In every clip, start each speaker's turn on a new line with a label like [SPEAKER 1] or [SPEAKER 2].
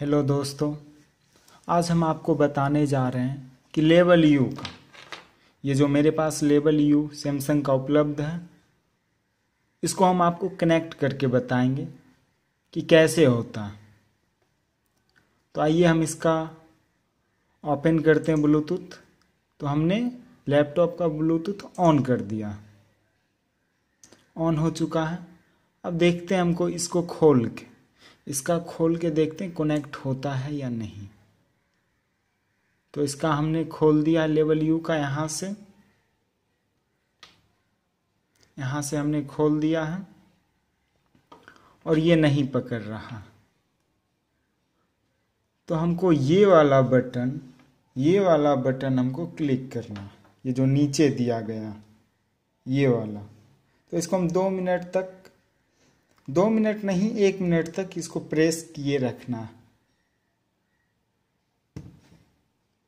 [SPEAKER 1] hello दोस्तों आज हम आपको बताने जा रहे हैं कि लेवल यू का ये जो मेरे पास लेवल यू सैमसंग का उपलब्ध है इसको हम आपको कनेक्ट करके बताएंगे कि कैसे होता है तो आइए हम इसका ओपन करते हैं ब्लूटूथ तो हमने लैपटॉप का ब्लूटूथ ऑन कर दिया ऑन हो चुका है अब देखते हैं हमको इसको खोल के इसका खोल के देखते हैं कनेक्ट होता है या नहीं तो इसका हमने खोल दिया लेवल यू का यहाँ से यहाँ से हमने खोल दिया है और ये नहीं पकड़ रहा तो हमको ये वाला बटन ये वाला बटन हमको क्लिक करना ये जो नीचे दिया गया ये वाला तो इसको हम दो मिनट तक दो मिनट नहीं एक मिनट तक इसको प्रेस किए रखना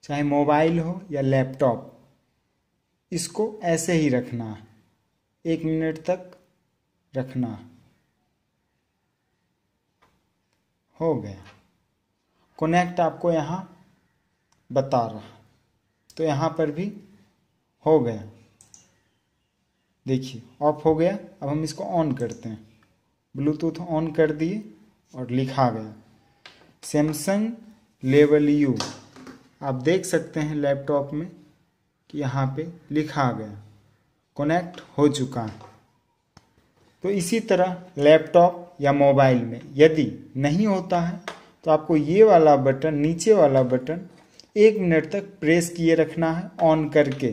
[SPEAKER 1] चाहे मोबाइल हो या लैपटॉप इसको ऐसे ही रखना एक मिनट तक रखना हो गया कनेक्ट आपको यहाँ बता रहा तो यहाँ पर भी हो गया देखिए ऑफ हो गया अब हम इसको ऑन करते हैं ब्लूटूथ ऑन कर दिए और लिखा गया सैमसंग लेवल यू आप देख सकते हैं लैपटॉप में कि यहाँ पे लिखा गया कनेक्ट हो चुका है तो इसी तरह लैपटॉप या मोबाइल में यदि नहीं होता है तो आपको ये वाला बटन नीचे वाला बटन एक मिनट तक प्रेस किए रखना है ऑन करके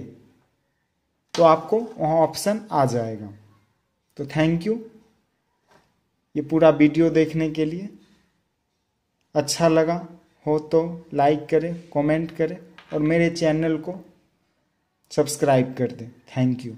[SPEAKER 1] तो आपको वहाँ ऑप्शन आ जाएगा तो थैंक यू ये पूरा वीडियो देखने के लिए अच्छा लगा हो तो लाइक करें कमेंट करें और मेरे चैनल को सब्सक्राइब कर दें थैंक यू